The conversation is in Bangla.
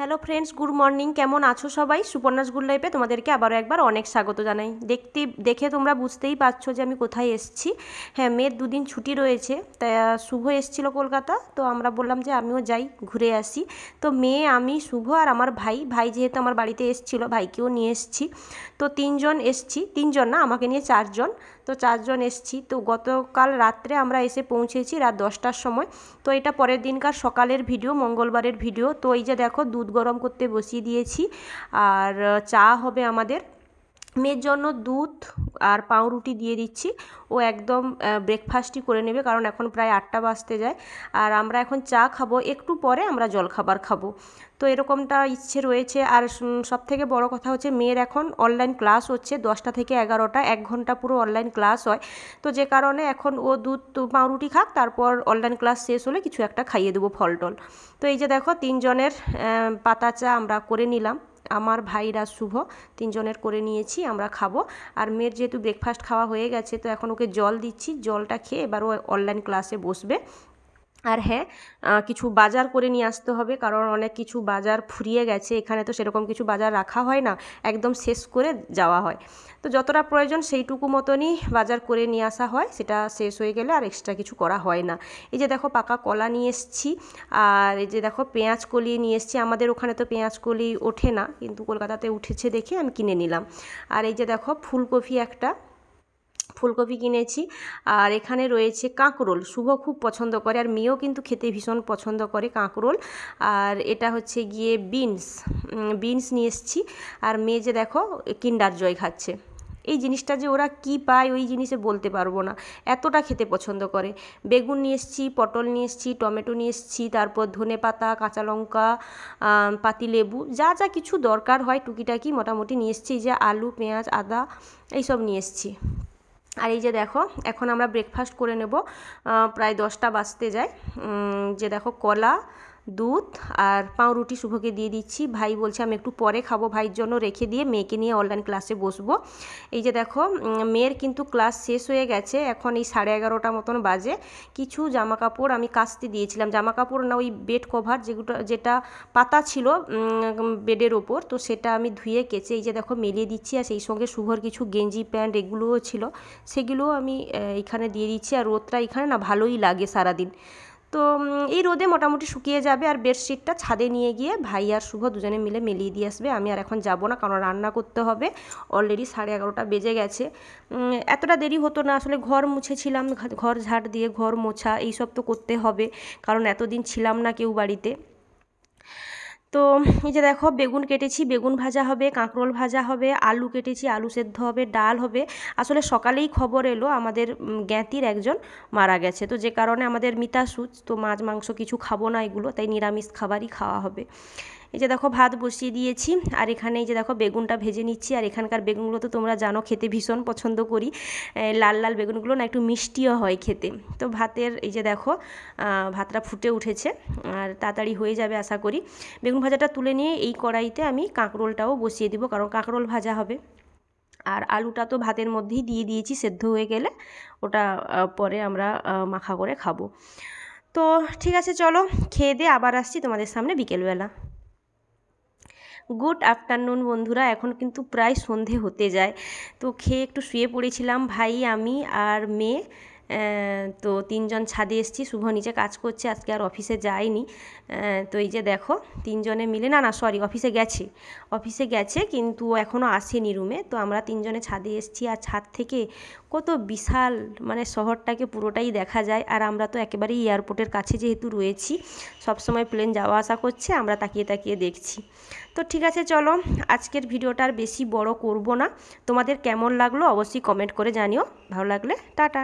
হ্যালো ফ্রেন্ডস গুড মর্নিং কেমন আছো সবাই সুপর্ণাস গুড লাইফে তোমাদেরকে আবারও একবার অনেক স্বাগত জানাই দেখতে দেখে তোমরা বুঝতেই পারছো যে আমি কোথায় এসছি হ্যাঁ মেয়ের দুদিন ছুটি রয়েছে তা শুভ এসছিল কলকাতা তো আমরা বললাম যে আমিও যাই ঘুরে আসি তো মেয়ে আমি শুভ আর আমার ভাই ভাই যেহেতু আমার বাড়িতে এসছিল ভাইকেও নিয়ে এসছি তো তিনজন এসছি তিনজন না আমাকে নিয়ে চারজন তো চারজন এসছি তো গতকাল রাত্রে আমরা এসে পৌঁছেছি রাত দশটার সময় তো এটা পরের দিনকার সকালের ভিডিও মঙ্গলবারের ভিডিও তো এই যে দেখো দুধ গরম করতে বসিয়ে দিয়েছি আর চা হবে আমাদের মেয়ের জন্য দুধ আর পাউরুটি দিয়ে দিচ্ছি ও একদম ব্রেকফাস্টই করে নেবে কারণ এখন প্রায় আটটা বাজতে যায় আর আমরা এখন চা খাবো একটু পরে আমরা জলখাবার খাবো তো এরকমটা ইচ্ছে রয়েছে আর সব থেকে বড় কথা হচ্ছে মেয়ের এখন অনলাইন ক্লাস হচ্ছে দশটা থেকে এগারোটা এক ঘন্টা পুরো অনলাইন ক্লাস হয় তো যে কারণে এখন ও দুধ পাউরুটি খাক তারপর অনলাইন ক্লাস শেষ হলে কিছু একটা খাইয়ে দেবো ফল টল তো এই যে দেখো তিনজনের পাতা চা আমরা করে নিলাম আমার ভাইরা শুভ তিনজনের করে নিয়েছি আমরা খাবো আর মেয়ের যেহেতু ব্রেকফাস্ট খাওয়া হয়ে গেছে তো এখন ওকে জল দিচ্ছি জলটা খেয়ে এবার ও অনলাইন ক্লাসে বসবে আর হ্যাঁ কিছু বাজার করে নিয়ে আসতে হবে কারণ অনেক কিছু বাজার ফুরিয়ে গেছে এখানে তো সেরকম কিছু বাজার রাখা হয় না একদম শেষ করে যাওয়া হয় তো যতটা প্রয়োজন সেইটুকু মতনই বাজার করে নিয়ে আসা হয় সেটা শেষ হয়ে গেলে আর এক্সট্রা কিছু করা হয় না এই যে দেখো পাকা কলা নিয়ে এসছি আর এই যে দেখো পেঁয়াজ কলি নিয়ে এসছি আমাদের ওখানে তো পেঁয়াজ কলি ওঠে না কিন্তু কলকাতাতে উঠেছে দেখে আমি কিনে নিলাম আর এই যে দেখো ফুলকপি একটা ফুলকপি কিনেছি আর এখানে রয়েছে কাঁকরোল শুভ খুব পছন্দ করে আর মেয়েও কিন্তু খেতে ভীষণ পছন্দ করে কাঁকরোল আর এটা হচ্ছে গিয়ে বিনস বিনস নিয়ে এসছি আর মেয়ে যে দেখো কিন্ডার জয় খাচ্ছে এই জিনিসটা যে ওরা কি পায় ওই জিনিসে বলতে পারবো না এতটা খেতে পছন্দ করে বেগুন নিয়ে এসছি পটল নিয়ে এসছি টমেটো নিয়ে এসছি তারপর ধনে পাতা কাঁচা লঙ্কা পাতিলেবু যা যা কিছু দরকার হয় টুকিটাকি মোটামুটি নিয়ে এসছি যে আলু পেঁয়াজ আদা এইসব নিয়ে এসছি আর এই যে দেখো এখন আমরা ব্রেকফাস্ট করে নেব প্রায় দশটা বাজতে যায় যে দেখো কলা দুধ আর পাউরুটি শুভকে দিয়ে দিচ্ছি ভাই বলছে আমি একটু পরে খাবো ভাইয়ের জন্য রেখে দিয়ে মেয়েকে নিয়ে অনলাইন ক্লাসে বসবো এই যে দেখো মেয়ের কিন্তু ক্লাস শেষ হয়ে গেছে এখন এই সাড়ে এগারোটা মতন বাজে কিছু জামা কাপড় আমি কাচতে দিয়েছিলাম জামা কাপড় না ওই বেড কভার যেগুলো যেটা পাতা ছিল বেডের ওপর তো সেটা আমি ধুয়ে কেচে এই যে দেখো মেলিয়ে দিচ্ছি আর সেই সঙ্গে শুভর কিছু গেঞ্জি প্যান্ট এগুলোও ছিল সেগুলোও আমি এখানে দিয়ে দিচ্ছি আর রোদটা এখানে না ভালোই লাগে সারাদিন তো এই রোদে মোটামুটি শুকিয়ে যাবে আর বেডশিটটা ছাদে নিয়ে গিয়ে ভাই আর শুভ দুজনে মিলে মেলিয়ে দিয়ে আসবে আমি আর এখন যাব না কারণ রান্না করতে হবে অলরেডি সাড়ে এগারোটা বেজে গেছে এতটা দেরি হতো না আসলে ঘর মুছেছিলাম ঘর ঝাড় দিয়ে ঘর মোছা এইসব তো করতে হবে কারণ এতদিন ছিলাম না কেউ বাড়িতে তো এই যে দেখো বেগুন কেটেছি বেগুন ভাজা হবে কাঁকরোল ভাজা হবে আলু কেটেছি আলু সেদ্ধ হবে ডাল হবে আসলে সকালেই খবর এলো আমাদের জ্ঞাতির একজন মারা গেছে তো যে কারণে আমাদের মিতাসুচ তো মাছ মাংস কিছু খাবো না এগুলো তাই নিরামিষ খাবারই খাওয়া হবে এই যে দেখো ভাত বসিয়ে দিয়েছি আর এখানে এই যে দেখো বেগুনটা ভেজে নিচ্ছি আর এখানকার বেগুনগুলো তো তোমরা জানো খেতে ভীষণ পছন্দ করি লাল লাল বেগুনগুলো না একটু মিষ্টিও হয় খেতে তো ভাতের এই যে দেখো ভাতটা ফুটে উঠেছে আর তাড়াতাড়ি হয়ে যাবে আশা করি বেগুন ভাজাটা তুলে নিয়ে এই কড়াইতে আমি কাঁকরোলটাও বসিয়ে দিব কারণ কাঁকরোল ভাজা হবে আর আলুটা তো ভাতের মধ্যেই দিয়ে দিয়েছি সেদ্ধ হয়ে গেলে ওটা পরে আমরা মাখা করে খাবো তো ঠিক আছে চলো খেয়ে দিয়ে আবার আসছি তোমাদের সামনে বিকেলবেলা গুড আফটারনুন বন্ধুরা এখন কিন্তু প্রায় সন্ধে হতে যায় তো খেয়ে একটু শুয়ে পড়েছিলাম ভাই আমি আর মেয়ে তো তিনজন ছাদে এসছি শুভ নিচে কাজ করছে আজকে আর অফিসে যায়নি তো এই যে দেখো তিনজনে মিলে না না সরি অফিসে গেছে অফিসে গেছে কিন্তু এখনও আসেনি রুমে তো আমরা তিনজনে ছাদে এসছি আর ছাদ থেকে কত বিশাল মানে শহরটাকে পুরোটাই দেখা যায় আর আমরা তো একেবারেই এয়ারপোর্টের কাছে যেহেতু রয়েছি সবসময় প্লেন যাওয়া আসা করছে আমরা তাকিয়ে তাকিয়ে দেখছি তো ঠিক আছে চলো আজকের ভিডিওটা আর বেশি বড় করব না তোমাদের কেমন লাগলো অবশ্যই কমেন্ট করে জানিও ভালো লাগলে টাটা